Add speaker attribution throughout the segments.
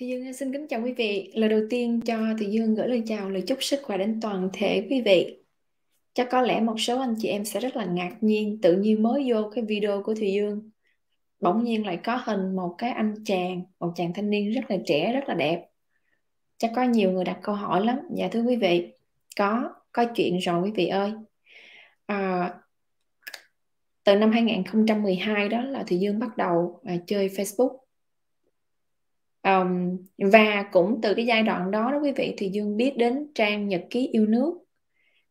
Speaker 1: Thùy Dương xin kính chào quý vị. Lời đầu tiên cho Thùy Dương gửi lời chào, lời chúc sức khỏe đến toàn thể quý vị. Chắc có lẽ một số anh chị em sẽ rất là ngạc nhiên, tự nhiên mới vô cái video của Thùy Dương. Bỗng nhiên lại có hình một cái anh chàng, một chàng thanh niên rất là trẻ, rất là đẹp. Chắc có nhiều người đặt câu hỏi lắm. Dạ thưa quý vị, có, có chuyện rồi quý vị ơi. À, từ năm 2012 đó là Thùy Dương bắt đầu à, chơi Facebook um, và cũng từ cái giai đoạn đó đó quý vị thì dương biết đến trang nhật ký yêu nước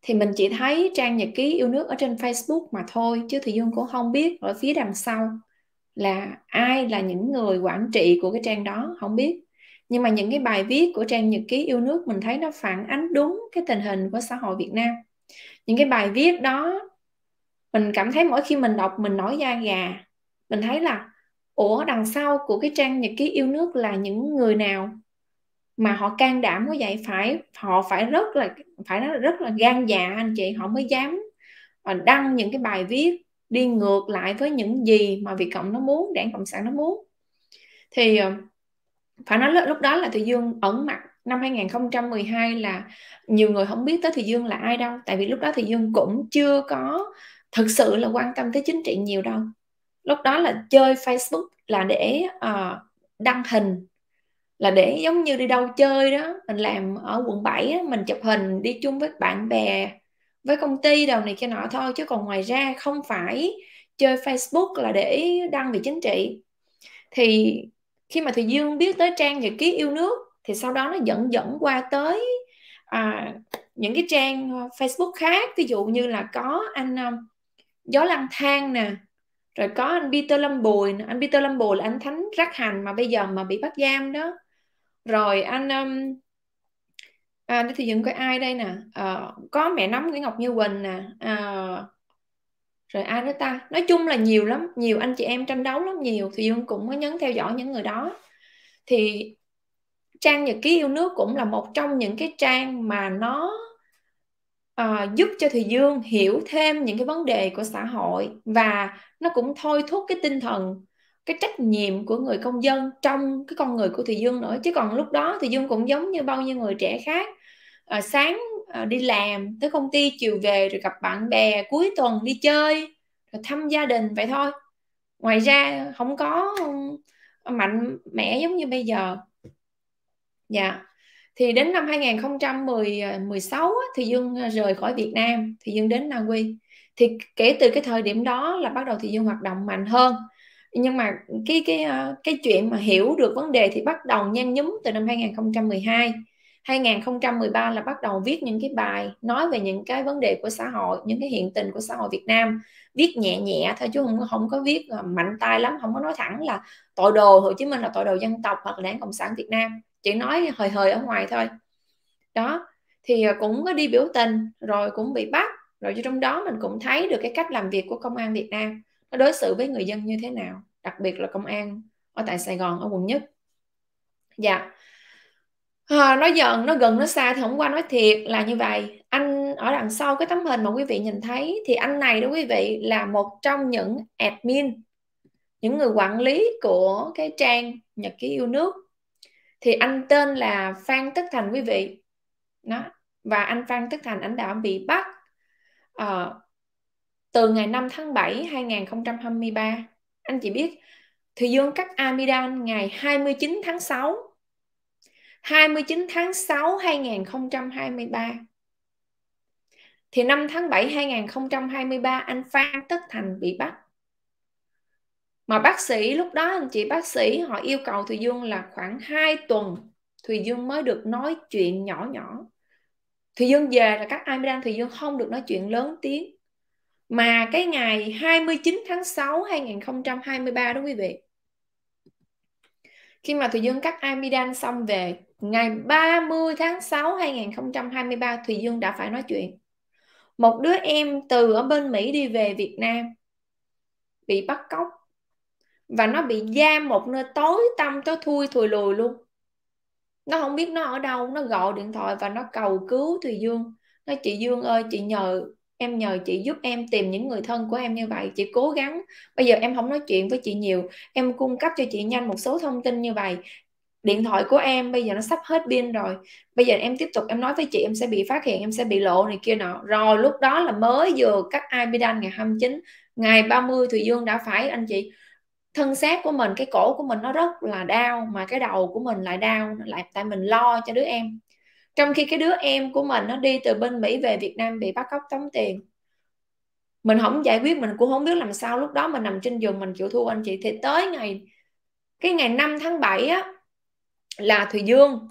Speaker 1: thì mình chỉ thấy trang nhật ký yêu nước ở trên facebook mà thôi chứ thì dương cũng không biết ở phía đằng sau là ai là những người quản trị của cái trang đó không biết nhưng mà những cái bài viết của trang nhật ký yêu nước mình thấy nó phản ánh đúng cái tình hình của xã hội việt nam những cái bài viết đó mình cảm thấy mỗi khi mình đọc mình nổi da gà mình thấy là ủa đằng sau của cái trang nhật ký yêu nước là những người nào mà họ can đảm như vậy phải họ phải rất là phải rất là, rất là gan dạ anh chị họ mới dám ờ, đăng những cái bài viết đi ngược lại với những gì mà Việt Cộng nó muốn đảng Cộng sản nó muốn thì ờ, phải nói lúc đó là Thùy Dương ẩn mặt năm 2012 là nhiều người không biết tới Thùy Dương là ai đâu tại vì lúc đó Thùy Dương cũng chưa có thực sự là quan tâm tới chính trị nhiều đâu lúc đó là chơi Facebook là để uh, đăng hình là để giống như đi đâu chơi đó mình làm ở quận 7 đó, mình chụp hình đi chung với bạn bè với công ty đầu này kia nọ thôi chứ còn ngoài ra không phải chơi Facebook là để đăng về chính trị thì khi mà thì Dương biết tới trang nhật ký yêu nước thì sau đó nó dẫn dẫn qua tới à, những cái trang ờ, Facebook khác ví dụ như là có anh ờ, gió lang thang nè rồi có anh Peter Lombard anh Peter Lombard là anh thánh rắc hành mà bây giờ mà bị bắt giam đó rồi anh um, à, để thì dựng cái ai đây nè à, có mẹ nắm Nguyễn Ngọc Như Quỳnh nè à, rồi ai đó ta nói chung là nhiều lắm nhiều anh chị em tranh đấu lắm nhiều thì dương cũng có nhấn theo dõi những người đó thì trang nhật ký yêu nước cũng là một trong những cái trang mà nó ờ, giúp cho Thùy Dương hiểu thêm những cái vấn đề của xã hội và nó cũng thôi thúc cái tinh thần cái trách nhiệm của người công dân trong cái con người của Thùy Dương nữa chứ còn lúc đó Thùy Dương cũng giống như bao nhiêu người trẻ khác à, sáng à, đi làm tới công ty chiều về rồi gặp bạn bè cuối tuần đi chơi rồi thăm gia đình vậy thôi ngoài ra không có mạnh mẽ giống như bây giờ dạ thì đến năm 2016 à, thì Dương à, rời khỏi Việt Nam thì Dương đến Na Uy thì kể từ cái thời điểm đó là bắt đầu thì Dương hoạt động mạnh hơn nhưng mà cái cái à, cái chuyện mà hiểu được vấn đề thì bắt đầu nhen nhúm từ năm 2012 2013 là bắt đầu viết những cái bài nói về những cái vấn đề của xã hội những cái hiện tình của xã hội Việt Nam viết nhẹ nhẹ thôi chứ không không có viết mạnh tay lắm không có nói thẳng là tội đồ Hồ Chí Minh là tội đồ dân tộc hoặc là đảng cộng sản Việt Nam chỉ nói hời hời ở ngoài thôi đó thì à, cũng có đi biểu tình rồi cũng bị bắt rồi trong đó mình cũng thấy được cái cách làm việc của công an Việt Nam nó đối xử với người dân như thế nào đặc biệt là công an ở tại Sài Gòn ở quận nhất dạ à, ờ, nó dần nó gần nó xa thì hôm qua nói thiệt là như vậy anh ở đằng sau cái tấm hình mà quý vị nhìn thấy thì anh này đó quý vị là một trong những admin những người quản lý của cái trang nhật ký yêu nước thì anh tên là Phan Tất Thành quý vị đó và anh Phan Tất Thành anh đã bị bắt uh, từ ngày 5 tháng 7 2023 anh chỉ biết thì Dương cắt amidan ngày 29 tháng 6 29 tháng 6 2023 thì 5 tháng 7 2023 anh Phan Tất Thành bị bắt mà bác sĩ lúc đó anh chị bác sĩ họ yêu cầu Thùy Dương là khoảng 2 tuần Thùy Dương mới được nói chuyện nhỏ nhỏ Thùy Dương về là các ai đang Thùy Dương không được nói chuyện lớn tiếng mà cái ngày 29 tháng 6 2023 đó quý vị khi mà Thùy Dương cắt amidan xong về ngày 30 tháng 6 2023 Thùy Dương đã phải nói chuyện một đứa em từ ở bên Mỹ đi về Việt Nam bị bắt cóc và nó bị giam một nơi tối tăm tối thui thùi lùi luôn nó không biết nó ở đâu nó gọi điện thoại và nó cầu cứu thùy dương nói chị dương ơi chị nhờ em nhờ chị giúp em tìm những người thân của em như vậy chị cố gắng bây giờ em không nói chuyện với chị nhiều em cung cấp cho chị nhanh một số thông tin như vậy điện thoại của em bây giờ nó sắp hết pin rồi bây giờ em tiếp tục em nói với chị em sẽ bị phát hiện em sẽ bị lộ này kia nọ rồi lúc đó là mới vừa cắt ai đăng ngày 29 ngày 30 Thùy Dương đã phải anh chị thân xác của mình cái cổ của mình nó rất là đau mà cái đầu của mình lại đau lại tại mình lo cho đứa em trong khi cái đứa em của mình nó đi từ bên Mỹ về Việt Nam bị bắt cóc tống tiền mình không giải quyết mình cũng không biết làm sao lúc đó mình nằm trên giường mình chịu thua anh chị thì tới ngày cái ngày 5 tháng 7 á là Thùy Dương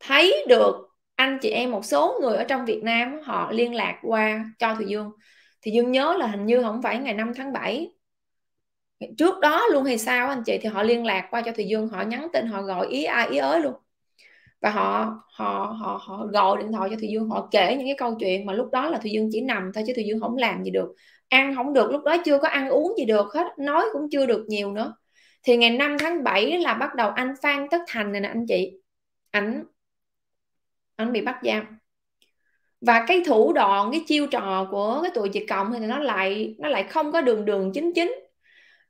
Speaker 1: thấy được anh chị em một số người ở trong Việt Nam họ liên lạc qua cho Thùy Dương thì Dương nhớ là hình như không phải ngày 5 tháng 7 trước đó luôn hay sao anh chị thì họ liên lạc qua cho thùy dương họ nhắn tin họ gọi ý ai ý ới luôn và họ họ họ họ gọi điện thoại cho thùy dương họ kể những cái câu chuyện mà lúc đó là thùy dương chỉ nằm thôi chứ thùy dương không làm gì được ăn không được lúc đó chưa có ăn uống gì được hết nói cũng chưa được nhiều nữa thì ngày 5 tháng 7 là bắt đầu anh Phan Tất Thành này nè anh chị ảnh ảnh bị bắt giam và cái thủ đoạn cái chiêu trò của cái tụi chị cộng thì nó lại nó lại không có đường đường chính chính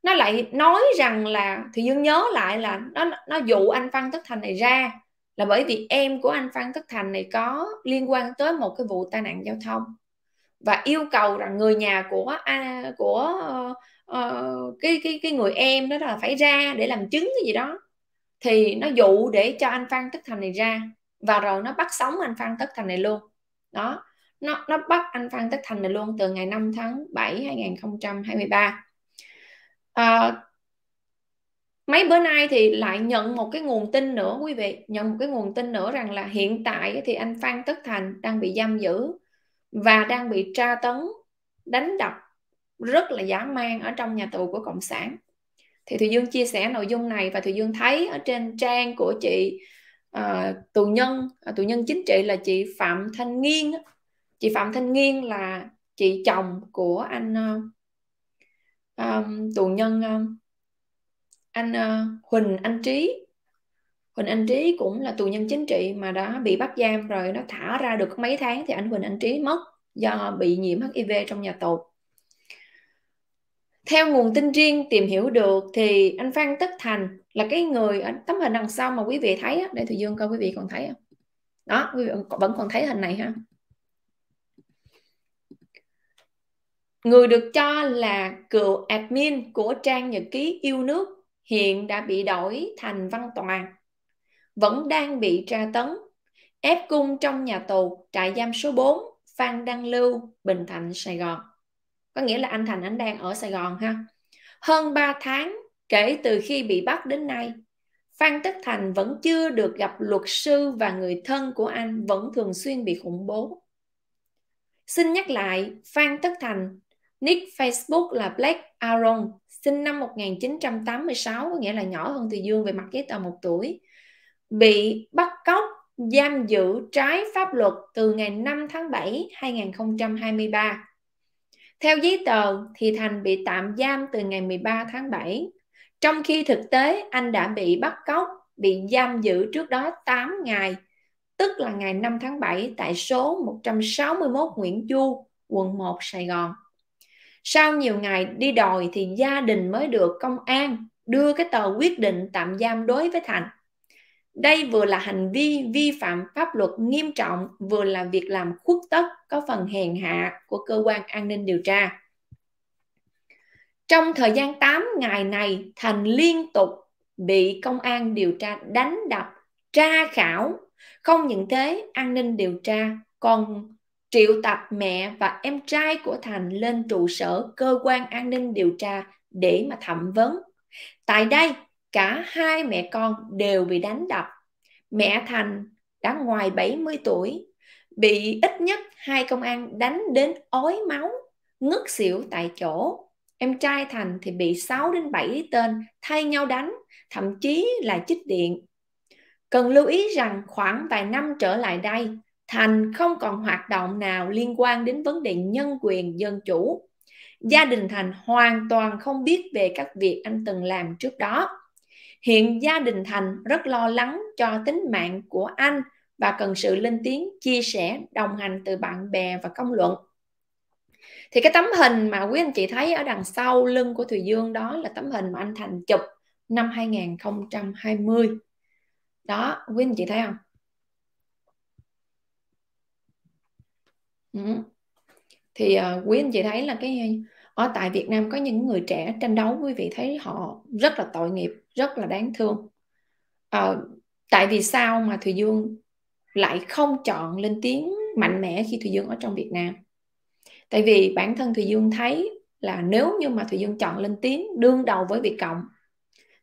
Speaker 1: nó lại nói rằng là thì dương nhớ lại là nó nó dụ anh phan tất thành này ra là bởi vì em của anh phan tất thành này có liên quan tới một cái vụ tai nạn giao thông và yêu cầu rằng người nhà của à, của uh, cái cái cái người em đó là phải ra để làm chứng cái gì đó thì nó dụ để cho anh phan tất thành này ra và rồi nó bắt sống anh phan tất thành này luôn đó nó nó bắt anh phan tất thành này luôn từ ngày 5 tháng 7 2023 à, mấy bữa nay thì lại nhận một cái nguồn tin nữa quý vị nhận một cái nguồn tin nữa rằng là hiện tại thì anh Phan Tất Thành đang bị giam giữ và đang bị tra tấn đánh đập rất là dã man ở trong nhà tù của cộng sản thì thùy dương chia sẻ nội dung này và thùy dương thấy ở trên trang của chị à, tù nhân à, tù nhân chính trị là chị phạm thanh nghiên chị phạm thanh nghiên là chị chồng của anh ờ, um, tù nhân um, anh uh, Huỳnh Anh Trí Huỳnh Anh Trí cũng là tù nhân chính trị mà đã bị bắt giam rồi nó thả ra được mấy tháng thì anh Huỳnh Anh Trí mất do bị nhiễm HIV trong nhà tù theo nguồn tin riêng tìm hiểu được thì anh Phan Tất Thành là cái người ở tấm hình đằng sau mà quý vị thấy á để Thùy Dương coi quý vị còn thấy không đó quý vị vẫn còn thấy hình này ha Người được cho là cựu admin của trang nhật ký yêu nước hiện đã bị đổi thành văn Toàn Vẫn đang bị tra tấn, ép cung trong nhà tù trại giam số 4 Phan Đăng Lưu, Bình Thạnh, Sài Gòn. Có nghĩa là anh Thành anh đang ở Sài Gòn ha. Hơn 3 tháng kể từ khi bị bắt đến nay, Phan Tất Thành vẫn chưa được gặp luật sư và người thân của anh vẫn thường xuyên bị khủng bố. Xin nhắc lại, Phan Tất Thành Nick Facebook là Black Aaron, sinh năm 1986, có nghĩa là nhỏ hơn Thùy Dương về mặt giấy tờ một tuổi, bị bắt cóc, giam giữ trái pháp luật từ ngày 5 tháng 7, 2023. Theo giấy tờ thì Thành bị tạm giam từ ngày 13 tháng 7, trong khi thực tế anh đã bị bắt cóc, bị giam giữ trước đó 8 ngày, tức là ngày 5 tháng 7 tại số 161 Nguyễn Chu, quận 1 Sài Gòn sau nhiều ngày đi đòi thì gia đình mới được công an đưa cái tờ quyết định tạm giam đối với Thành. Đây vừa là hành vi vi phạm pháp luật nghiêm trọng, vừa là việc làm khuất tất có phần hèn hạ của cơ quan an ninh điều tra. Trong thời gian 8 ngày này, Thành liên tục bị công an điều tra đánh đập, tra khảo. Không những thế, an ninh điều tra còn triệu tập mẹ và em trai của Thành lên trụ sở cơ quan an ninh điều tra để mà thẩm vấn. Tại đây, cả hai mẹ con đều bị đánh đập. Mẹ Thành đã ngoài 70 tuổi, bị ít nhất hai công an đánh đến ói máu, ngất xỉu tại chỗ. Em trai Thành thì bị 6 đến 7 tên thay nhau đánh, thậm chí là chích điện. Cần lưu ý rằng khoảng vài năm trở lại đây, Thành không còn hoạt động nào liên quan đến vấn đề nhân quyền dân chủ. Gia đình Thành hoàn toàn không biết về các việc anh từng làm trước đó. Hiện gia đình Thành rất lo lắng cho tính mạng của anh và cần sự lên tiếng chia sẻ đồng hành từ bạn bè và công luận thì cái tấm hình mà quý anh chị thấy ở đằng sau lưng của Thùy Dương đó là tấm hình mà anh Thành chụp năm 2020 đó quý anh chị thấy không
Speaker 2: thì uh, quý anh
Speaker 1: chị thấy là cái ờ, ở tại Việt Nam có những người trẻ tranh đấu quý vị thấy họ rất là tội nghiệp rất là đáng thương uh, tại vì sao mà Thùy Dương lại không chọn lên tiếng mạnh mẽ khi Thùy Dương ở trong Việt Nam tại vì bản thân Thùy Dương thấy là nếu như mà Thùy Dương chọn lên tiếng đương đầu với Việt Cộng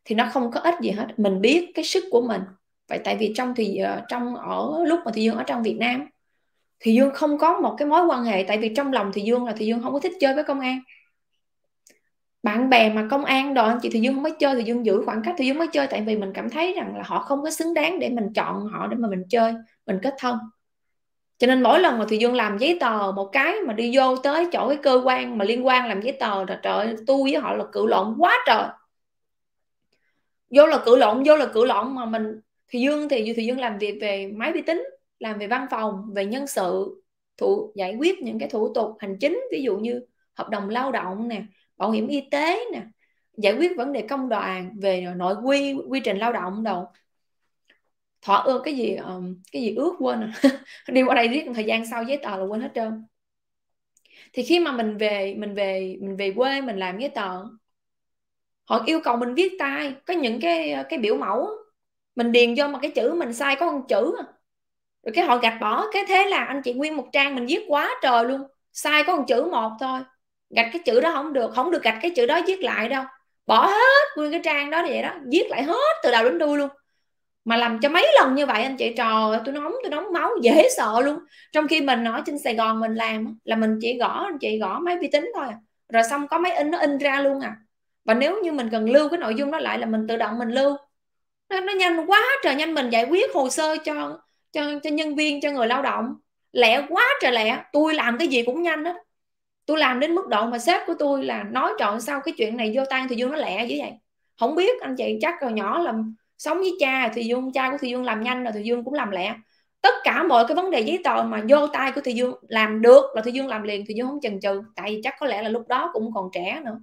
Speaker 1: thì nó không có ích gì hết mình biết cái sức của mình vậy tại vì trong thì trong ở lúc mà Thùy Dương ở trong Việt Nam thì dương không có một cái mối quan hệ tại vì trong lòng thì dương là thì dương không có thích chơi với công an bạn bè mà công an đòi anh chị thì dương không mới chơi thì dương giữ khoảng cách thì dương mới chơi tại vì mình cảm thấy rằng là họ không có xứng đáng để mình chọn họ để mà mình chơi mình kết thân cho nên mỗi lần mà thì dương làm giấy tờ một cái mà đi vô tới chỗ cái cơ quan mà liên quan làm giấy tờ là trời tôi với họ là cự lộn quá trời vô là cự lộn vô là cự lộn mà mình thì dương thì thì dương làm việc về máy vi tính làm về văn phòng về nhân sự thủ giải quyết những cái thủ tục hành chính ví dụ như hợp đồng lao động nè bảo hiểm y tế nè giải quyết vấn đề công đoàn về nội quy quy trình lao động đâu thỏa ước cái gì ờ, cái gì ước quên à. đi qua đây riết thời gian sau giấy tờ là quên hết trơn thì khi mà mình về mình về mình về quê mình làm giấy tờ họ yêu cầu mình viết tay có những cái ờ, cái biểu mẫu mình điền vô mà cái chữ mình sai có con chữ à rồi cái họ gạch bỏ cái thế là anh chị nguyên một trang mình viết quá trời luôn sai có một chữ một thôi gạch cái chữ đó không được không được gạch cái chữ đó viết lại đâu bỏ hết nguyên cái trang đó thì vậy đó viết lại hết từ đầu đến đuôi luôn mà làm cho mấy lần như vậy anh chị trò tôi nóng tôi nóng máu dễ sợ luôn trong khi mình ở trên Sài Gòn mình làm là mình chỉ gõ anh chị gõ máy vi tính thôi à. rồi xong có máy in nó in ra luôn à và nếu như mình cần lưu cái nội dung đó lại là mình tự động mình lưu nó, nó nhanh quá trời nhanh mình giải quyết hồ sơ cho cho cho nhân viên cho người lao động lẹ quá trời lẹ tôi làm cái gì cũng nhanh đó tôi làm đến mức độ mà sếp của tôi là nói trọn sau cái chuyện này vô tan thì dương nó lẹ dữ vậy không biết anh chị chắc còn nhỏ là sống với cha thì dương cha của thì dương làm nhanh rồi thì dương cũng làm lẹ tất cả mọi cái vấn đề giấy tờ mà vô tay của thì dương làm được là thì dương làm liền thì dương không chần chừ tại vì chắc có lẽ là lúc đó cũng còn trẻ nữa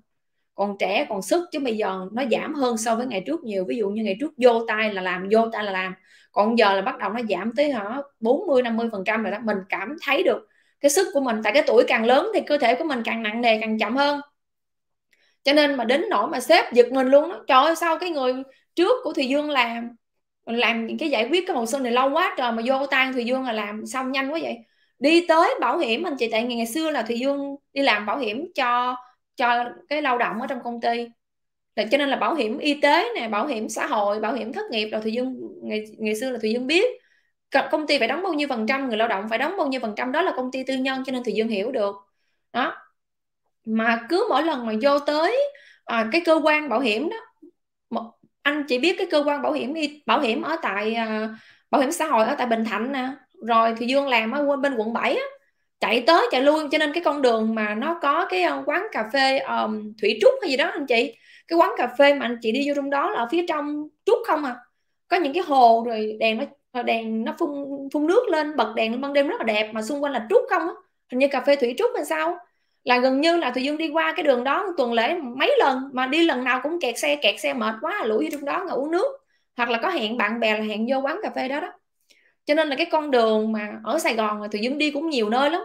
Speaker 1: còn trẻ còn sức chứ bây giờ nó giảm hơn so với ngày trước nhiều ví dụ như ngày trước vô tay là làm vô tay là làm còn giờ là bắt đầu nó giảm tới hả 40 50 phần trăm rồi đó mình cảm thấy được cái sức của mình tại cái tuổi càng lớn thì cơ thể của mình càng nặng nề càng chậm hơn cho nên mà đến nỗi mà sếp giật mình luôn đó trời ơi sao cái người trước của thùy dương làm làm những cái giải quyết cái hồ sơ này lâu quá trời mà vô tan thùy dương là làm xong nhanh quá vậy đi tới bảo hiểm anh chị tại ngày, ngày xưa là thùy dương đi làm bảo hiểm cho cho cái lao động ở trong công ty là cho nên là bảo hiểm y tế nè bảo hiểm xã hội bảo hiểm thất nghiệp rồi thì dương ngày, ngày xưa là thì dương biết công ty phải đóng bao nhiêu phần trăm người lao động phải đóng bao nhiêu phần trăm đó là công ty tư nhân cho nên thì dương hiểu được đó mà cứ mỗi lần mà vô tới à, cái cơ quan bảo hiểm đó một, anh chỉ biết cái cơ quan bảo hiểm y, bảo hiểm ở tại à, bảo hiểm xã hội ở tại bình thạnh nè rồi thì dương làm ở bên quận 7 á chạy tới chạy luôn cho nên cái con đường mà nó có cái ờ, quán cà phê um, thủy trúc hay gì đó anh chị cái quán cà phê mà anh chị đi vô trong đó là ở phía trong trước không à có những cái hồ rồi đèn nó đèn nó phun phun nước lên bật đèn ban đêm rất là đẹp mà xung quanh là trúc không á hình như cà phê thủy trúc hay sao là gần như là thùy dương đi qua cái đường đó tuần lễ mấy lần mà đi lần nào cũng kẹt xe kẹt xe mệt quá lủi vô trong đó ngồi uống nước hoặc là có hẹn bạn bè là hẹn vô quán cà phê đó đó cho nên là cái con đường mà ở Sài Gòn là Thùy Dương đi cũng nhiều nơi lắm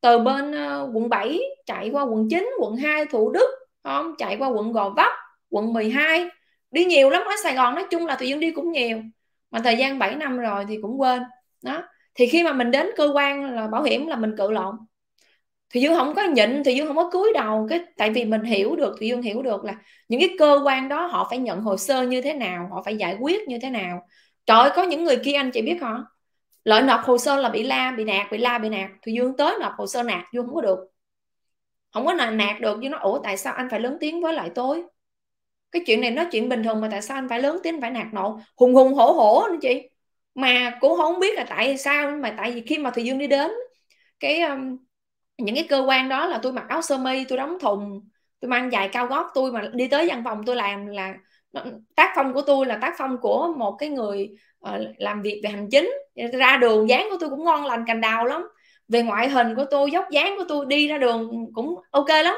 Speaker 1: từ bên ờ, quận 7 chạy qua quận 9 quận 2 Thủ Đức không chạy qua quận Gò Vấp quận 12 đi nhiều lắm ở Sài Gòn nói chung là tụi Dương đi cũng nhiều mà thời gian 7 năm rồi thì cũng quên đó thì khi mà mình đến cơ quan là bảo hiểm là mình cự lộn thì dương không có nhịn thì dương không có cúi đầu cái tại vì mình hiểu được thì dương hiểu được là những cái cơ quan đó họ phải nhận hồ sơ như thế nào họ phải giải quyết như thế nào trời ơi, có những người kia anh chị biết không lợi nộp hồ sơ là bị la bị nạt bị la bị nạt thì dương tới nộp hồ sơ nạt dương không có được không có nạt được dương nó ủa tại sao anh phải lớn tiếng với lại tôi cái chuyện này nó chuyện bình thường mà tại sao anh phải lớn tiếng phải nạt nộ hùng hùng hổ hổ anh chị mà cũng không biết là tại sao mà tại vì khi mà thùy dương đi đến cái um, những cái cơ quan đó là tôi mặc áo sơ mi tôi đóng thùng tôi mang giày cao gót tôi mà đi tới văn phòng tôi làm là tác phong của tôi là tác phong của một cái người uh, làm việc về hành chính ra đường dáng của tôi cũng ngon lành cành đào lắm về ngoại hình của tôi dốc dáng của tôi đi ra đường cũng ok lắm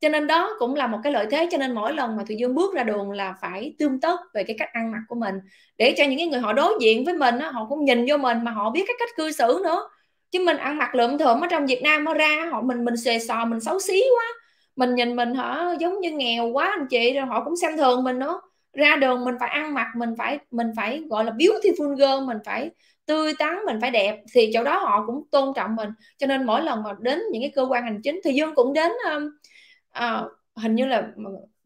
Speaker 1: cho nên đó cũng là một cái lợi thế cho nên mỗi lần mà thùy dương bước ra đường là phải tương tất về cái cách ăn mặc của mình để cho những cái người họ đối diện với mình họ cũng nhìn vô mình mà họ biết cái cách cư xử nữa chứ mình ăn mặc lượm thượm ở trong việt nam nó ra họ mình mình xề xò mình xấu xí quá mình nhìn mình họ giống như nghèo quá anh chị rồi họ cũng xem thường mình nữa ra đường mình phải ăn mặc mình phải mình phải gọi là beautiful girl mình phải tươi tắn mình phải đẹp thì chỗ đó họ cũng tôn trọng mình cho nên mỗi lần mà đến những cái cơ quan hành chính thì dương cũng đến um, à, hình như là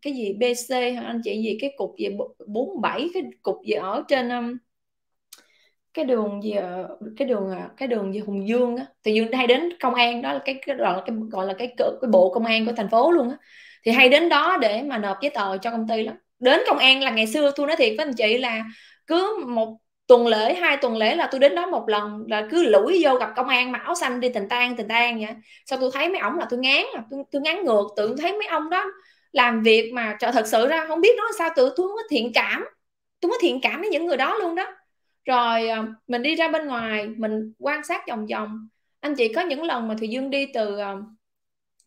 Speaker 1: cái gì BC anh chị gì cái cục gì 47 cái cục gì ở trên um, cái đường gì cái đường à, cái đường gì Hùng Dương á thì Dương hay đến công an đó là cái cái gọi là cái gọi là cái, cái bộ công an của thành phố luôn á thì hay đến đó để mà nộp giấy tờ cho công ty lắm đến công an là ngày xưa tôi nói thiệt với anh chị là cứ một tuần lễ hai tuần lễ là tôi đến đó một lần là cứ lủi vô gặp công an mặc áo xanh đi tình tan tình tan vậy sao tôi thấy mấy ổng là tôi ngán tôi, tôi ngán ngược tưởng thấy mấy ông đó làm việc mà trời thật sự ra không biết nó sao tự tôi không có thiện cảm tôi có thiện cảm với những người đó luôn đó rồi ờ, mình đi ra bên ngoài mình quan sát vòng vòng anh chị có những lần mà thùy dương đi từ ờ,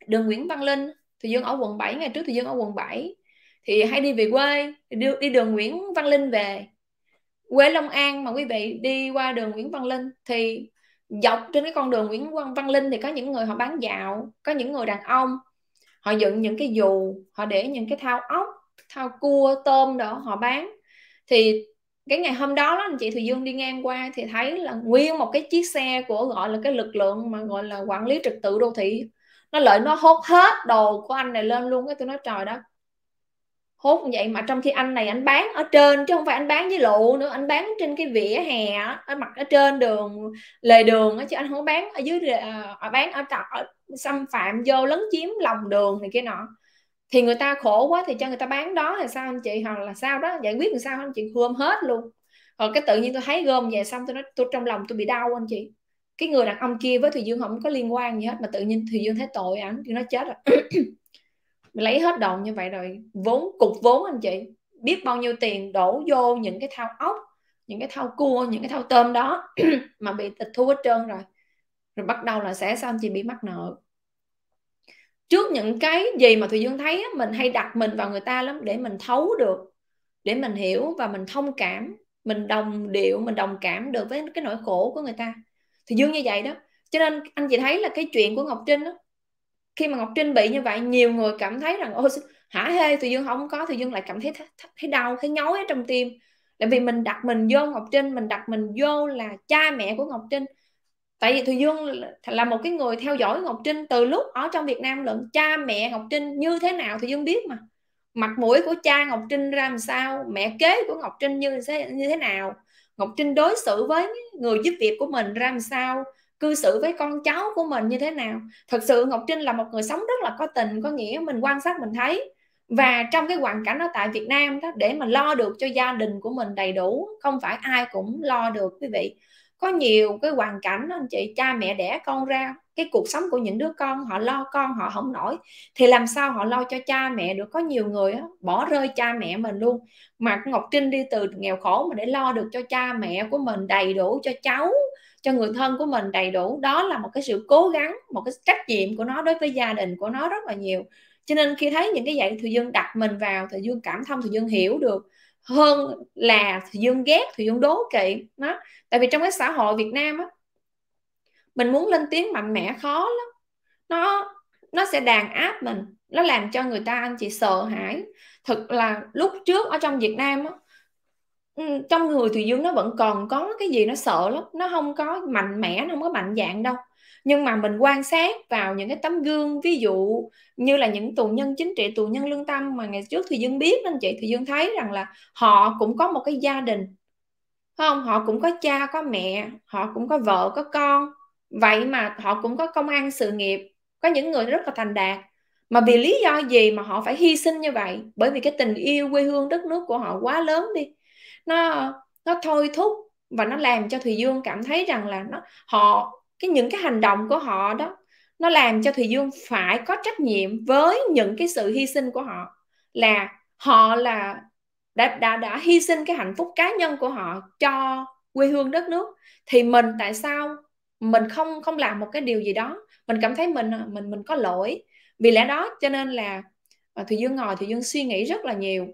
Speaker 1: đường nguyễn văn linh thùy dương ở quận 7 ngày trước thùy dương ở quận 7 thì hay đi về quê đi đường nguyễn văn linh về quê Long An mà quý vị đi qua đường Nguyễn Văn Linh thì dọc trên cái con đường Nguyễn Văn Văn Linh thì có những người họ bán dạo có những người đàn ông họ dựng những cái dù họ để những cái thao ốc thao cua tôm đó họ bán thì cái ngày hôm đó, đó anh chị Thùy Dương đi ngang qua thì thấy là nguyên một cái chiếc xe của gọi là cái lực lượng mà gọi là quản lý trật tự đô thị nó lợi nó hốt hết đồ của anh này lên luôn cái tôi nói trời đó hốt như vậy mà trong khi anh này anh bán ở trên chứ không phải anh bán dưới lộ nữa anh bán trên cái vỉa hè ở mặt ở trên đường lề đường chứ anh không bán ở dưới ở à, à, bán ở, ở xâm phạm vô lấn chiếm lòng đường này kia nọ thì người ta khổ quá thì cho người ta bán đó là sao anh chị hoặc là sao đó giải quyết làm sao anh chị gom hết luôn rồi cái tự nhiên tôi thấy gom về xong tôi nói tôi trong lòng tôi bị đau anh chị cái người đàn ông kia với thùy dương không có liên quan gì hết mà tự nhiên thùy dương thấy tội ảnh thì nó chết rồi lấy hết đồng như vậy rồi vốn cục vốn anh chị biết bao nhiêu tiền đổ vô những cái thao ốc những cái thau cua những cái thau tôm đó mà bị tịch thu hết trơn rồi rồi bắt đầu là sẽ sao anh chị bị mắc nợ trước những cái gì mà thùy dương thấy mình hay đặt mình vào người ta lắm để mình thấu được để mình hiểu và mình thông cảm mình đồng điệu mình đồng cảm được với cái nỗi khổ của người ta thì dương như vậy đó cho nên anh chị thấy là cái chuyện của ngọc trinh đó, khi mà ngọc trinh bị như vậy nhiều người cảm thấy rằng ôi hả hê tự dương không có tự dương lại cảm thấy thấy đau thấy nhói ở trong tim là vì mình đặt mình vô ngọc trinh mình đặt mình vô là cha mẹ của ngọc trinh tại vì thùy dương là một cái người theo dõi ngọc trinh từ lúc ở trong việt nam lẫn cha mẹ ngọc trinh như thế nào thì dương biết mà mặt mũi của cha ngọc trinh ra làm sao mẹ kế của ngọc trinh như thế như thế nào ngọc trinh đối xử với người giúp việc của mình ra làm sao cư xử với con cháu của mình như thế nào thật sự ngọc trinh là một người sống rất là có tình có nghĩa mình quan sát mình thấy và trong cái hoàn cảnh ở tại Việt Nam đó để mà lo được cho gia đình của mình đầy đủ không phải ai cũng lo được quý vị có nhiều cái hoàn cảnh anh chị cha mẹ đẻ con ra cái cuộc sống của những đứa con họ lo con họ không nổi thì làm sao họ lo cho cha mẹ được có nhiều người đó, bỏ rơi cha mẹ mình luôn mà ngọc trinh đi từ nghèo khổ mà để lo được cho cha mẹ của mình đầy đủ cho cháu cho người thân của mình đầy đủ đó là một cái sự cố gắng một cái trách nhiệm của nó đối với gia đình của nó rất là nhiều cho nên khi thấy những cái dạy thì dương đặt mình vào thì dương cảm thông thì dương hiểu được hơn là thì dương ghét thì dương đố kỵ nó tại vì trong cái xã hội việt nam á mình muốn lên tiếng mạnh mẽ khó lắm nó nó sẽ đàn áp mình nó làm cho người ta anh chị sợ hãi thực là lúc trước ở trong việt nam á trong người Thùy Dương nó vẫn còn có cái gì nó sợ lắm, nó không có mạnh mẽ, nó hông có mạnh dạng đâu. Nhưng mà mình quan sát vào những cái tấm gương, ví dụ như là những tù nhân chính trị, tù nhân lương tâm mà ngày trước Thùy Dương biết nên chị, Thùy Dương thấy rằng là họ cũng có một cái gia đình, không Họ cũng có cha, có mẹ, họ cũng có vợ, có con, vậy mà họ cũng có công ăn sự nghiệp, có những người rất là thành đạt. Mà vì lý do gì mà họ phải hy sinh như vậy? Bởi vì cái tình yêu quê hương đất nước của họ quá lớn đi nó nó thôi thúc và nó làm cho thùy dương cảm thấy rằng là nó họ cái những cái hành động của họ đó nó làm cho thùy dương phải có trách nhiệm với những cái sự hy sinh của họ là họ là đã đã đã hy sinh cái hạnh phúc cá nhân của họ cho quê hương đất nước thì mình tại sao mình không không làm một cái điều gì đó mình cảm thấy mình mình mình có lỗi vì lẽ đó cho nên là à, thùy dương ngồi thùy dương suy nghĩ rất là nhiều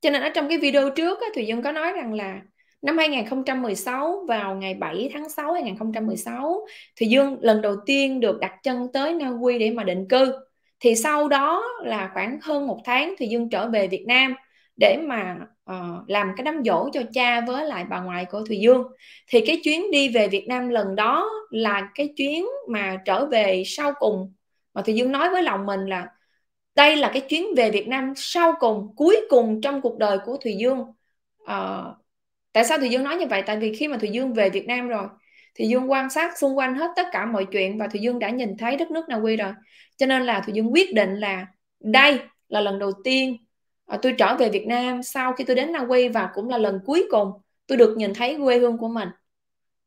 Speaker 1: cho nên ở trong cái video trước á, Thùy Dương có nói rằng là năm 2016 vào ngày 7 tháng 6 2016 Thùy Dương lần đầu tiên được đặt chân tới Na Uy để mà định cư thì sau đó là khoảng hơn một tháng Thùy Dương trở về Việt Nam để mà uh, làm cái đám dỗ cho cha với lại bà ngoại của Thùy Dương thì cái chuyến đi về Việt Nam lần đó là cái chuyến mà trở về sau cùng mà Thùy Dương nói với lòng mình là đây là cái chuyến về Việt Nam sau cùng cuối cùng trong cuộc đời của Thùy Dương à, tại sao Thùy Dương nói như vậy tại vì khi mà Thùy Dương về Việt Nam rồi Thùy Dương quan sát xung quanh hết tất cả mọi chuyện và Thùy Dương đã nhìn thấy đất nước Na Uy rồi cho nên là Thùy Dương quyết định là đây là lần đầu tiên à, tôi trở về Việt Nam sau khi tôi đến Na Uy và cũng là lần cuối cùng tôi được nhìn thấy quê hương của mình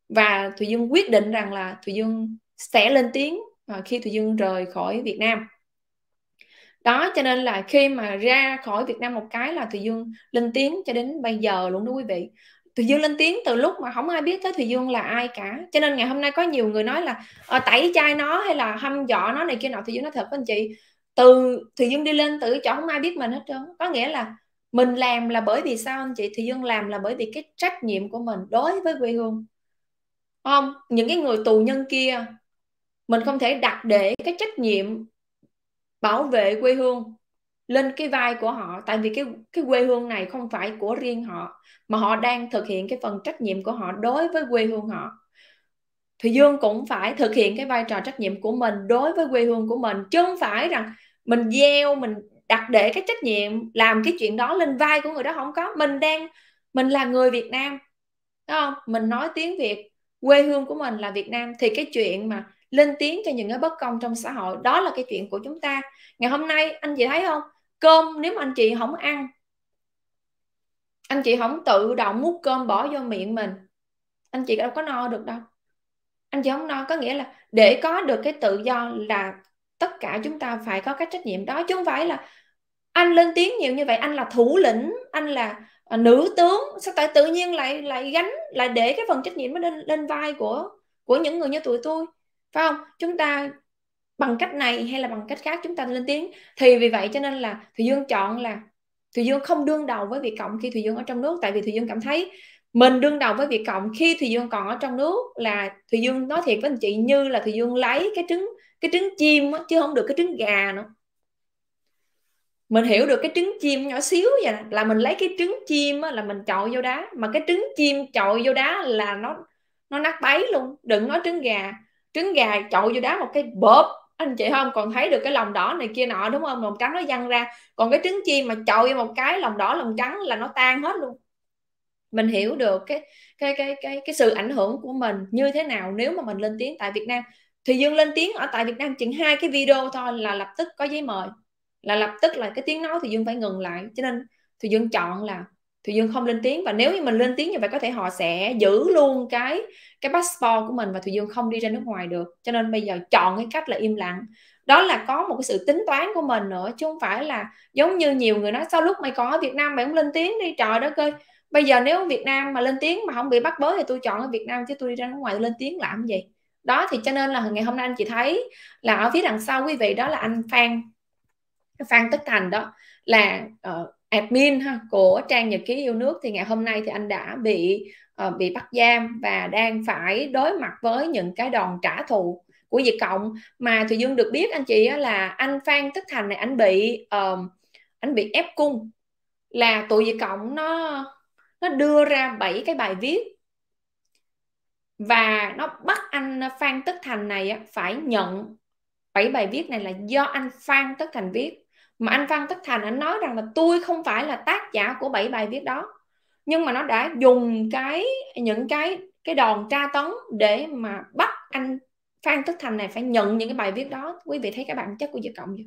Speaker 1: và Thùy Dương quyết định rằng là Thùy Dương sẽ lên tiếng ờ, khi Thùy Dương rời khỏi Việt Nam đó cho nên là khi mà ra khỏi Việt Nam một cái là Thùy Dương lên tiếng cho đến bây giờ luôn đó quý vị Thùy Dương lên tiếng từ lúc mà không ai biết tới Thùy Dương là ai cả cho nên ngày hôm nay có nhiều người nói là à, tẩy chai nó hay là hâm dọ nó này kia nọ Thùy Dương nói thật với anh chị từ Thùy Dương đi lên từ chỗ không ai biết mình hết trơn có nghĩa là mình làm là bởi vì sao anh chị Thùy Dương làm là bởi vì cái trách nhiệm của mình đối với quê hương không những cái người tù nhân kia mình không thể đặt để cái trách nhiệm bảo vệ quê hương lên cái vai của họ tại vì cái cái quê hương này không phải của riêng họ mà họ đang thực hiện cái phần trách nhiệm của họ đối với quê hương họ thì dương cũng phải thực hiện cái vai trò trách nhiệm của mình đối với quê hương của mình chứ không phải rằng mình gieo mình đặt để cái trách nhiệm làm cái chuyện đó lên vai của người đó không có mình đang mình là người Việt Nam đúng không mình nói tiếng Việt quê hương của mình là Việt Nam thì cái chuyện mà lên tiếng cho những cái bất công trong xã hội đó là cái chuyện của chúng ta ngày hôm nay anh chị thấy không cơm nếu mà anh chị không ăn anh chị không tự động múc cơm bỏ vô miệng mình anh chị đâu có no được đâu anh chị không no có nghĩa là để có được cái tự do là tất cả chúng ta phải có cái trách nhiệm đó chứ không phải là anh lên tiếng nhiều như vậy anh là thủ lĩnh anh là à, nữ tướng sao tại tự nhiên lại lại gánh lại để cái phần trách nhiệm nó lên lên vai của của những người như tụi tôi phải không chúng ta bằng cách này hay là bằng cách khác chúng ta lên tiếng thì vì vậy cho nên là thùy dương chọn là thùy dương không đương đầu với việt cộng khi thùy dương ở trong nước tại vì thùy dương cảm thấy mình đương đầu với việt cộng khi thùy dương còn ở trong nước là thùy dương nói thiệt với anh chị như là thùy dương lấy cái trứng cái trứng chim đó, chứ không được cái trứng gà nữa mình hiểu được cái trứng chim nhỏ xíu vậy là mình lấy cái trứng chim á, là mình chọi vô đá mà cái trứng chim chọi vô đá là nó nó nát bấy luôn đừng nói trứng gà trứng gà chậu vô đá một cái bóp anh chị không còn thấy được cái lòng đỏ này kia nọ đúng không lòng trắng nó văng ra còn cái trứng chiên mà chậu vô một cái lòng đỏ lòng trắng là nó tan hết luôn mình hiểu được cái cái cái cái cái sự ảnh hưởng của mình như thế nào nếu mà mình lên tiếng tại Việt Nam thì Dương lên tiếng ở tại Việt Nam chỉ hai cái video thôi là lập tức có giấy mời là lập tức là cái tiếng nói thì Dương phải ngừng lại cho nên thì Dương chọn là thì Dương không lên tiếng và nếu như mình lên tiếng như vậy có thể họ sẽ giữ luôn cái cái passport của mình và Thùy Dương không đi ra nước ngoài được cho nên bây giờ chọn cái cách là im lặng đó là có một cái sự tính toán của mình nữa chứ không phải là giống như nhiều người nói sau lúc mày còn ở Việt Nam mày không lên tiếng đi trời đất ơi bây giờ nếu Việt Nam mà lên tiếng mà không bị bắt bớ thì tôi chọn ở Việt Nam chứ tôi đi ra nước ngoài tôi lên tiếng làm gì đó thì cho nên là ngày hôm nay anh chị thấy là ở phía đằng sau quý vị đó là anh Phan Phan Tất Thành đó là uh, admin ha của trang nhật ký yêu nước thì ngày hôm nay thì anh đã bị uh, bị bắt giam và đang phải đối mặt với những cái đòn trả thù của diệt cộng mà thùy dương được biết anh chị là anh phan tất thành này anh bị uh, anh bị ép cung là tụi diệt cộng nó nó đưa ra bảy cái bài viết và nó bắt anh phan tất thành này phải nhận bảy bài viết này là do anh phan tất thành viết mà anh Văn Tất Thành anh nói rằng là tôi không phải là tác giả của bảy bài viết đó nhưng mà nó đã dùng cái những cái cái đòn tra tấn để mà bắt anh Phan Tất Thành này phải nhận những cái bài viết đó quý vị thấy các bạn chất của Việt Cộng chưa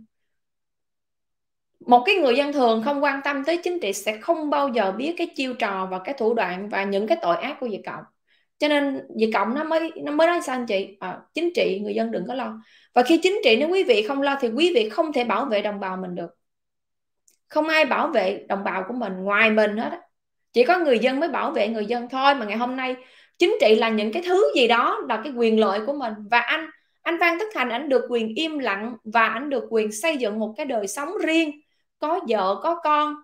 Speaker 1: một cái người dân thường không quan tâm tới chính trị sẽ không bao giờ biết cái chiêu trò và cái thủ đoạn và những cái tội ác của Việt Cộng cho nên về cộng nó mới nó mới nói sao anh chị à, chính trị người dân đừng có lo và khi chính trị nếu quý vị không lo thì quý vị không thể bảo vệ đồng bào mình được không ai bảo vệ đồng bào của mình ngoài mình hết chỉ có người dân mới bảo vệ người dân thôi mà ngày hôm nay chính trị là những cái thứ gì đó là cái quyền lợi của mình và anh anh Phan Tất Thành anh được quyền im lặng và anh được quyền xây dựng một cái đời sống riêng có vợ có con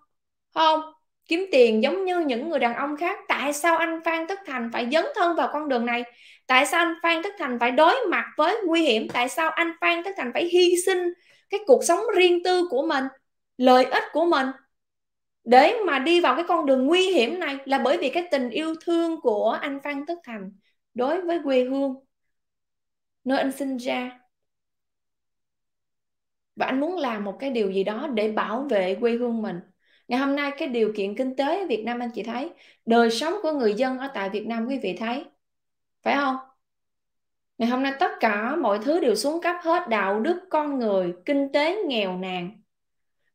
Speaker 1: không kiếm tiền giống như những người đàn ông khác tại sao anh Phan Tất Thành phải dấn thân vào con đường này tại sao anh Phan Tất Thành phải đối mặt với nguy hiểm tại sao anh Phan Tất Thành phải hy sinh cái cuộc sống riêng tư của mình lợi ích của mình để mà đi vào cái con đường nguy hiểm này là bởi vì cái tình yêu thương của anh Phan Tất Thành đối với quê hương nơi anh sinh ra và anh muốn làm một cái điều gì đó để bảo vệ quê hương mình ngày hôm nay cái điều kiện kinh tế ở Việt Nam anh chị thấy đời sống của người dân ở tại Việt Nam quý vị thấy phải không ngày hôm nay tất cả mọi thứ đều xuống cấp hết đạo đức con người kinh tế nghèo nàn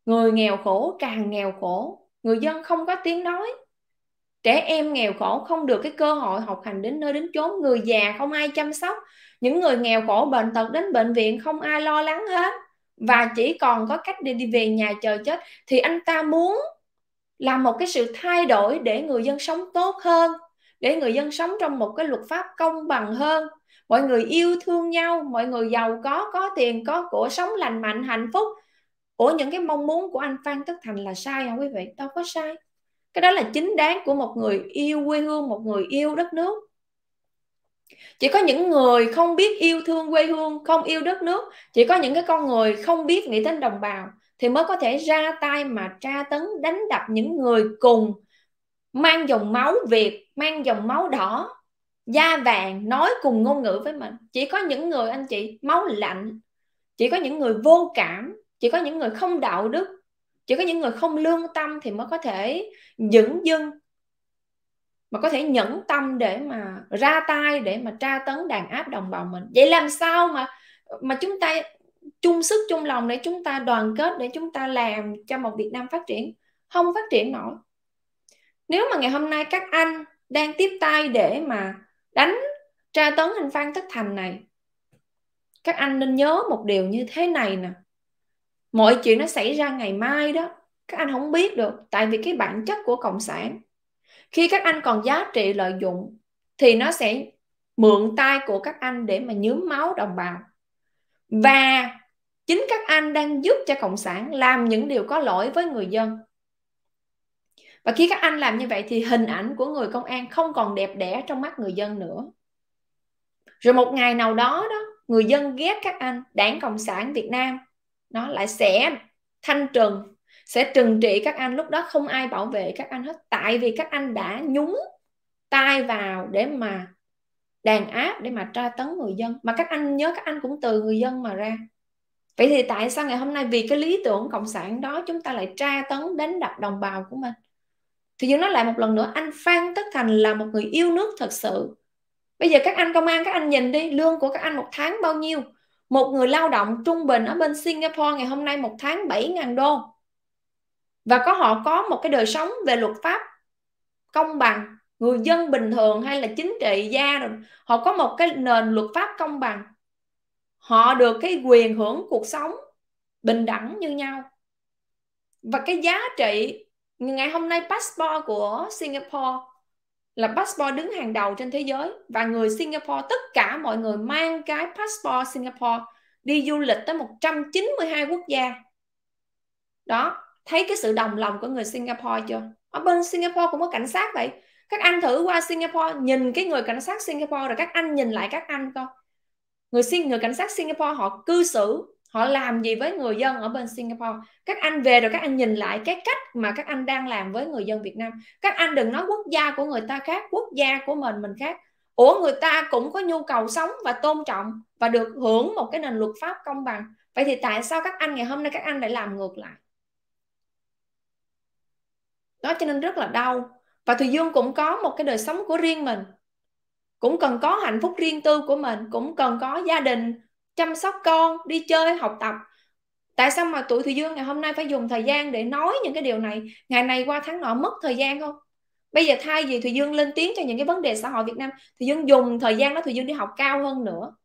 Speaker 1: người nghèo khổ càng nghèo khổ người dân không có tiếng nói trẻ em nghèo khổ không được cái cơ hội học hành đến nơi đến chốn người già không ai chăm sóc những người nghèo khổ bệnh tật đến bệnh viện không ai lo lắng hết và chỉ còn có cách để đi về nhà chờ chết thì anh ta muốn làm một cái sự thay đổi để người dân sống tốt hơn để người dân sống trong một cái luật pháp công bằng hơn mọi người yêu thương nhau mọi người giàu có có tiền có của sống lành mạnh hạnh phúc ủa những cái mong muốn của anh phan tất thành là sai không quý vị đâu có sai cái đó là chính đáng của một người yêu quê hương một người yêu đất nước chỉ có những người không biết yêu thương quê hương không yêu đất nước chỉ có những cái con người không biết nghĩ đến đồng bào thì mới có thể ra tay mà tra tấn đánh đập những người cùng mang dòng máu việt mang dòng máu đỏ da vàng nói cùng ngôn ngữ với mình chỉ có những người anh chị máu lạnh chỉ có những người vô cảm chỉ có những người không đạo đức chỉ có những người không lương tâm thì mới có thể dửng dưng mà có thể nhẫn tâm để mà ra tay để mà tra tấn đàn áp đồng bào mình vậy làm sao mà mà chúng ta chung sức chung lòng để chúng ta đoàn kết để chúng ta làm cho một Việt Nam phát triển không phát triển nổi nếu mà ngày hôm nay các anh đang tiếp tay để mà đánh tra tấn anh Phan Tất Thành này các anh nên nhớ một điều như thế này nè mọi chuyện nó xảy ra ngày mai đó các anh không biết được tại vì cái bản chất của cộng sản khi các anh còn giá trị lợi dụng thì nó sẽ mượn tay của các anh để mà nhướm máu đồng bào và chính các anh đang giúp cho cộng sản làm những điều có lỗi với người dân và khi các anh làm như vậy thì hình ảnh của người công an không còn đẹp đẽ trong mắt người dân nữa rồi một ngày nào đó đó người dân ghét các anh đảng cộng sản việt nam nó lại sẽ thanh trừng sẽ trừng trị các anh lúc đó không ai bảo vệ các anh hết tại vì các anh đã nhúng tay vào để mà đàn áp để mà tra tấn người dân mà các anh nhớ các anh cũng từ người dân mà ra vậy thì tại sao ngày hôm nay vì cái lý tưởng cộng sản đó chúng ta lại tra tấn đến đập đồng bào của mình thì dừng nói lại một lần nữa anh phan tất thành là một người yêu nước thật sự bây giờ các anh công an các anh nhìn đi lương của các anh một tháng bao nhiêu một người lao động trung bình ở bên singapore ngày hôm nay một tháng 7.000 đô và có họ có một cái đời sống về luật pháp công bằng người dân bình thường hay là chính trị gia rồi họ có một cái nền luật pháp công bằng họ được cái quyền hưởng cuộc sống bình đẳng như nhau và cái giá trị ngày hôm nay passport của Singapore là passport đứng hàng đầu trên thế giới và người Singapore tất cả mọi người mang cái passport Singapore đi du lịch tới 192 quốc gia đó thấy cái sự đồng lòng của người Singapore chưa ở bên Singapore cũng có cảnh sát vậy các anh thử qua Singapore nhìn cái người cảnh sát Singapore rồi các anh nhìn lại các anh coi người xin người cảnh sát Singapore họ cư xử họ làm gì với người dân ở bên Singapore các anh về rồi các anh nhìn lại cái cách mà các anh đang làm với người dân Việt Nam các anh đừng nói quốc gia của người ta khác quốc gia của mình mình khác ủa người ta cũng có nhu cầu sống và tôn trọng và được hưởng một cái nền luật pháp công bằng vậy thì tại sao các anh ngày hôm nay các anh lại làm ngược lại đó cho nên rất là đau và thùy dương cũng có một cái đời sống của riêng mình cũng cần có hạnh phúc riêng tư của mình cũng cần có gia đình chăm sóc con đi chơi học tập tại sao mà tụi thùy dương ngày hôm nay phải dùng thời gian để nói những cái điều này ngày này qua tháng nọ mất thời gian không bây giờ thay vì thùy dương lên tiếng cho những cái vấn đề xã hội việt nam thùy dương dùng thời gian đó thùy dương đi học cao hơn nữa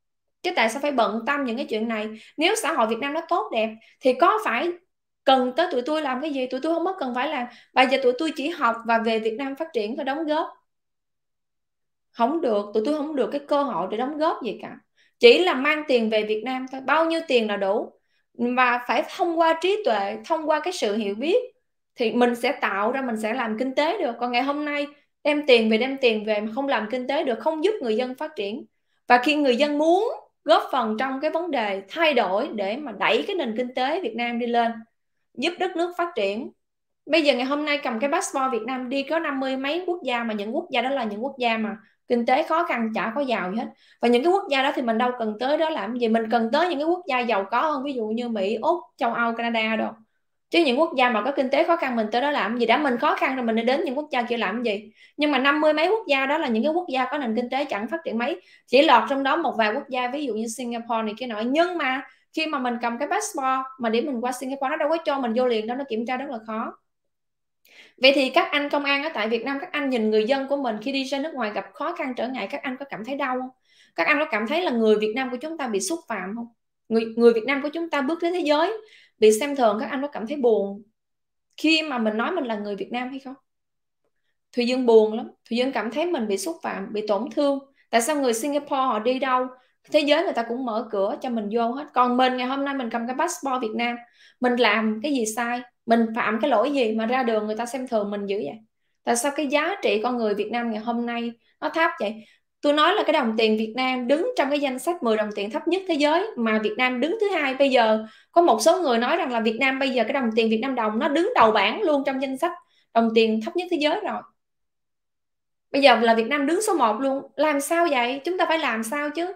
Speaker 1: chứ tại sao phải bận tâm những cái chuyện này nếu xã hội việt nam nó tốt đẹp thì có phải cần tới tụi tôi làm cái gì tụi tôi không mất cần phải làm bây giờ tụi tôi chỉ học và về Việt Nam phát triển và đóng góp không được tụi tôi không được cái cơ hội để đóng góp gì cả chỉ là mang tiền về Việt Nam thôi bao nhiêu tiền là đủ và phải thông qua trí tuệ thông qua cái sự hiểu biết thì mình sẽ tạo ra mình sẽ làm kinh tế được còn ngày hôm nay đem tiền về đem tiền về mà không làm kinh tế được không giúp người dân phát triển và khi người dân muốn góp phần trong cái vấn đề thay đổi để mà đẩy cái nền kinh tế Việt Nam đi lên giúp đất nước phát triển bây giờ ngày hôm nay cầm cái passport Việt Nam đi có năm mươi mấy quốc gia mà những quốc gia đó là những quốc gia mà kinh tế khó khăn chả có giàu gì hết và những cái quốc gia đó thì mình đâu cần tới đó làm gì mình cần tới những cái quốc gia giàu có hơn ví dụ như Mỹ Úc châu Âu Canada đâu. chứ những quốc gia mà có kinh tế khó khăn mình tới đó làm gì đã mình khó khăn rồi mình đến những quốc gia kia làm gì nhưng mà năm mươi mấy quốc gia đó là những cái quốc gia có nền kinh tế chẳng phát triển mấy chỉ lọt trong đó một vài quốc gia ví dụ như Singapore này kia nọ nhưng mà khi mà mình cầm cái passport mà để mình qua Singapore nó đâu có cho mình vô liền đó nó kiểm tra rất là khó vậy thì các anh công an ở tại Việt Nam các anh nhìn người dân của mình khi đi ra nước ngoài gặp khó khăn trở ngại các anh có cảm thấy đau không các anh có cảm thấy là người Việt Nam của chúng ta bị xúc phạm không người người Việt Nam của chúng ta bước đến thế giới bị xem thường các anh có cảm thấy buồn khi mà mình nói mình là người Việt Nam hay không Thùy Dương buồn lắm Thùy Dương cảm thấy mình bị xúc phạm bị tổn thương tại sao người Singapore họ đi đâu thế giới người ta cũng mở cửa cho mình vô hết còn mình ngày hôm nay mình cầm cái passport Việt Nam mình làm cái gì sai mình phạm cái lỗi gì mà ra đường người ta xem thường mình dữ vậy tại sao cái giá trị con người Việt Nam ngày hôm nay nó thấp vậy tôi nói là cái đồng tiền Việt Nam đứng trong cái danh sách 10 đồng tiền thấp nhất thế giới mà Việt Nam đứng thứ hai bây giờ có một số người nói rằng là Việt Nam bây giờ cái đồng tiền Việt Nam đồng nó đứng đầu bảng luôn trong danh sách đồng tiền thấp nhất thế giới rồi bây giờ là Việt Nam đứng số 1 luôn làm sao vậy chúng ta phải làm sao chứ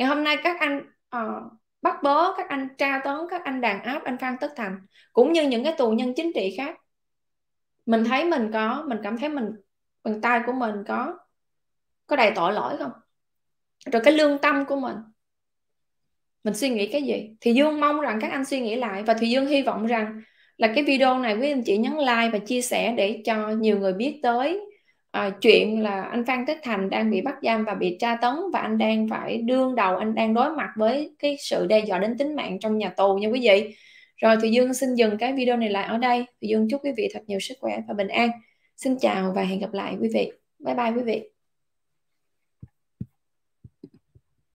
Speaker 1: ngày hôm nay các anh uh, bắt bớ các anh tra tấn các anh đàn áp anh phan tất thành cũng như những cái tù nhân chính trị khác mình thấy mình có mình cảm thấy mình bàn tay của mình có có đầy tội lỗi không rồi cái lương tâm của mình mình suy nghĩ cái gì thì dương mong rằng các anh suy nghĩ lại và thì dương hy vọng rằng là cái video này quý anh chị nhấn like và chia sẻ để cho nhiều người biết tới à, chuyện là anh Phan Tích Thành đang bị bắt giam và bị tra tấn và anh đang phải đương đầu anh đang đối mặt với cái sự đe dọa đến tính mạng trong nhà tù nha quý vị rồi Thùy Dương xin dừng cái video này lại ở đây Thùy Dương chúc quý vị thật nhiều sức khỏe và bình an xin chào và hẹn gặp lại quý vị bye bye quý vị